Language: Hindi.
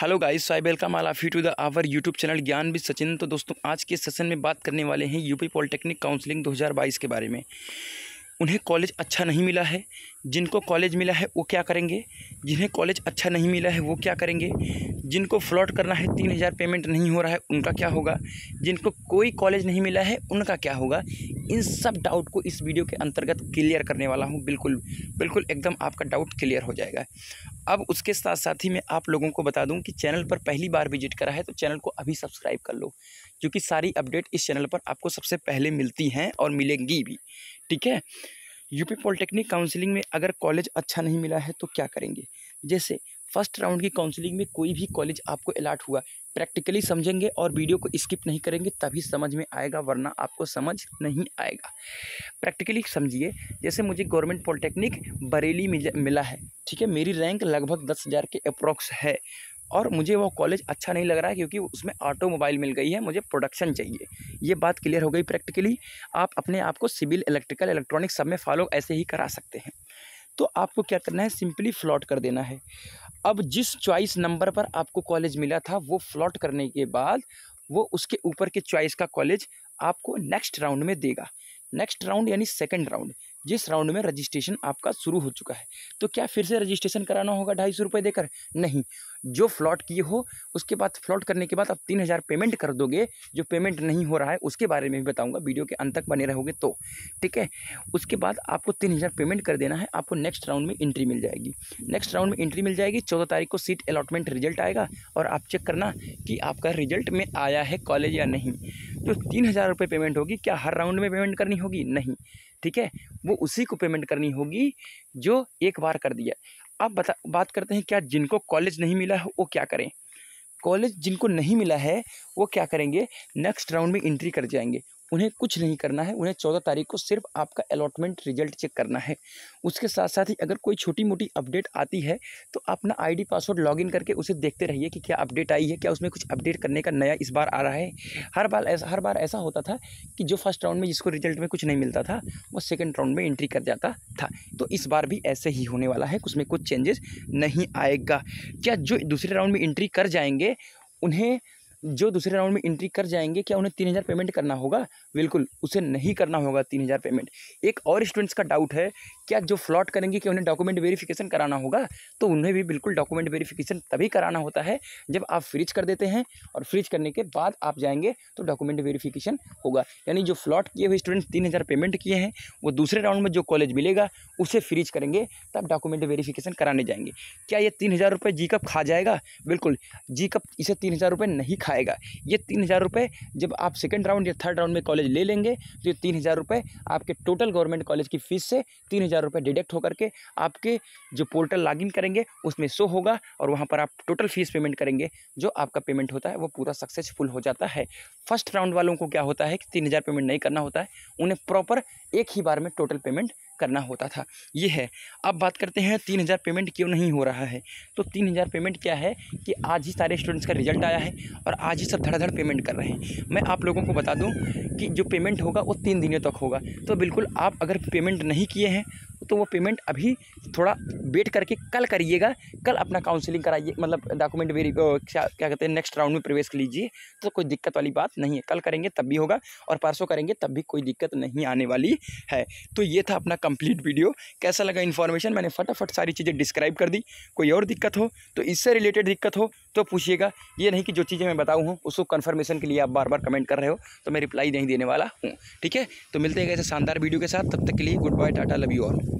hello guys I welcome all of you to the our YouTube channel ज्ञान भी सचिन तो दोस्तों आज के सेशन में बात करने वाले हैं यूपी पॉलिटेक्निक काउंसलिंग 2022 के बारे में उन्हें कॉलेज अच्छा नहीं मिला है जिनको कॉलेज मिला है वो क्या करेंगे जिन्हें कॉलेज अच्छा नहीं मिला है वो क्या करेंगे जिनको फ्लॉट करना है तीन हज़ार पेमेंट नहीं हो रहा है उनका क्या होगा जिनको कोई कॉलेज नहीं मिला है उनका क्या होगा इन सब डाउट को इस वीडियो के अंतर्गत क्लियर करने वाला हूँ बिल्कुल बिल्कुल एकदम आपका डाउट क्लियर हो जाएगा अब उसके साथ साथ ही मैं आप लोगों को बता दूं कि चैनल पर पहली बार विजिट करा है तो चैनल को अभी सब्सक्राइब कर लो क्योंकि सारी अपडेट इस चैनल पर आपको सबसे पहले मिलती हैं और मिलेंगी भी ठीक है यूपी पॉलिटेक्निक काउंसलिंग में अगर कॉलेज अच्छा नहीं मिला है तो क्या करेंगे जैसे फर्स्ट राउंड की काउंसलिंग में कोई भी कॉलेज आपको अलाट हुआ प्रैक्टिकली समझेंगे और वीडियो को स्किप नहीं करेंगे तभी समझ में आएगा वरना आपको समझ नहीं आएगा प्रैक्टिकली समझिए जैसे मुझे गवर्नमेंट पॉलिटेक्निक बरेली मिला है ठीक है मेरी रैंक लगभग दस हज़ार के अप्रॉक्स है और मुझे वो कॉलेज अच्छा नहीं लग रहा है क्योंकि उसमें ऑटोमोबाइल मिल गई है मुझे प्रोडक्शन चाहिए ये बात क्लियर हो गई प्रैक्टिकली आप अपने आप को सिविल इलेक्ट्रिकल इलेक्ट्रॉनिक सब में फॉलो ऐसे ही करा सकते हैं तो आपको क्या करना है सिंपली फ्लॉट कर देना है अब जिस चॉइस नंबर पर आपको कॉलेज मिला था वो फ्लॉट करने के बाद वो उसके ऊपर के चॉइस का कॉलेज आपको नेक्स्ट राउंड में देगा नेक्स्ट राउंड यानी सेकंड राउंड जिस राउंड में रजिस्ट्रेशन आपका शुरू हो चुका है तो क्या फिर से रजिस्ट्रेशन कराना होगा ढाई सौ रुपये देकर नहीं जो फ्लॉट किए हो उसके बाद फ्लॉट करने के बाद आप तीन हज़ार पेमेंट कर दोगे जो पेमेंट नहीं हो रहा है उसके बारे में भी बताऊंगा वीडियो के अंत तक बने रहोगे तो ठीक है उसके बाद आपको तीन हज़ार पेमेंट कर देना है आपको नेक्स्ट राउंड में एंट्री मिल जाएगी नेक्स्ट राउंड में एंट्री मिल जाएगी चौदह तारीख को सीट अलॉटमेंट रिजल्ट आएगा और आप चेक करना कि आपका रिजल्ट में आया है कॉलेज या नहीं तो तीन हज़ार रुपये पेमेंट होगी क्या हर राउंड में पेमेंट करनी होगी नहीं ठीक है वो उसी को पेमेंट करनी होगी जो एक बार कर दिया अब बता बात करते हैं क्या जिनको कॉलेज नहीं मिला है वो क्या करें कॉलेज जिनको नहीं मिला है वो क्या करेंगे नेक्स्ट राउंड में इंट्री कर जाएंगे उन्हें कुछ नहीं करना है उन्हें चौदह तारीख को सिर्फ आपका अलॉटमेंट रिजल्ट चेक करना है उसके साथ साथ ही अगर कोई छोटी मोटी अपडेट आती है तो अपना आईडी पासवर्ड लॉगिन करके उसे देखते रहिए कि क्या अपडेट आई है क्या उसमें कुछ अपडेट करने का नया इस बार आ रहा है हर बार ऐसा हर बार ऐसा होता था कि जो फर्स्ट राउंड में जिसको रिजल्ट में कुछ नहीं मिलता था वो सेकेंड राउंड में एंट्री कर जाता था तो इस बार भी ऐसे ही होने वाला है उसमें कुछ चेंजेस नहीं आएगा क्या जो दूसरे राउंड में एंट्री कर जाएंगे उन्हें जो दूसरे राउंड में एंट्री कर जाएंगे क्या उन्हें तीन हज़ार पेमेंट करना होगा बिल्कुल उसे नहीं करना होगा तीन हज़ार पेमेंट एक और स्टूडेंट्स का डाउट है क्या जो फ्लॉट करेंगे कि उन्हें डॉक्यूमेंट वेरिफिकेशन कराना होगा तो उन्हें भी बिल्कुल डॉक्यूमेंट वेरिफिकेशन तभी कराना होता है जब आप फ्रीज कर देते हैं और फ्रिज करने के बाद आप जाएंगे तो डॉक्यूमेंट वेरिफिकेशन होगा यानी जो फ्लॉट किए हुए स्टूडेंट तीन हज़ार पेमेंट किए हैं वो दूसरे राउंड में जो कॉलेज मिलेगा उसे फ्रिज करेंगे तब डॉक्यूमेंट वेरीफिकेशन कराने जाएंगे क्या ये तीन हज़ार रुपये जी कप खा जाएगा बिल्कुल जी कप इसे तीन हज़ार रुपये नहीं खाएगा ये तीन हज़ार रुपये जब आप सेकेंड राउंड या थर्ड राउंड में कॉलेज ले लेंगे तो ये तीन हज़ार रुपये आपके टोटल गवर्नमेंट कॉलेज की फ़ीस से तीन हज़ार हज़ार रुपये डिडक्ट होकर के आपके जो पोर्टल लॉगिन करेंगे उसमें शो होगा और वहाँ पर आप टोटल फीस पेमेंट करेंगे जो आपका पेमेंट होता है वो पूरा सक्सेसफुल हो जाता है फर्स्ट राउंड वालों को क्या होता है कि तीन हज़ार पेमेंट नहीं करना होता है उन्हें प्रॉपर एक ही बार में टोटल पेमेंट करना होता था ये है अब बात करते हैं तीन हज़ार पेमेंट क्यों नहीं हो रहा है तो तीन हज़ार पेमेंट क्या है कि आज ही सारे स्टूडेंट्स का रिजल्ट आया है और आज ही सब धड़ाधड़ पेमेंट कर रहे हैं मैं आप लोगों को बता दूं कि जो पेमेंट होगा वो तीन दिनों तक होगा तो बिल्कुल आप अगर पेमेंट नहीं किए हैं तो वो पेमेंट अभी थोड़ा वेट करके कल करिएगा कल अपना काउंसलिंग कराइए मतलब डॉक्यूमेंट वेरी क्या क्या कहते हैं नेक्स्ट राउंड में प्रवेश लीजिए तो कोई दिक्कत वाली बात नहीं है कल करेंगे तब भी होगा और परसों करेंगे तब भी कोई दिक्कत नहीं आने वाली है तो ये था अपना कंप्लीट वीडियो कैसा लगा इन्फॉर्मेशन मैंने फटाफट सारी चीज़ें डिस्क्राइब कर दी कोई और दिक्कत हो तो इससे रिलेटेड दिक्कत हो तो पूछिएगा ये नहीं कि जो चीज़ें मैं बताऊँ हूँ उसको कन्फर्मेशन के लिए आप बार बार कमेंट कर रहे हो तो मैं रिप्लाई नहीं देने वाला हूँ ठीक है तो मिलते हैं ऐसे शानदार वीडियो के साथ तब तक के लिए good bye tata love you all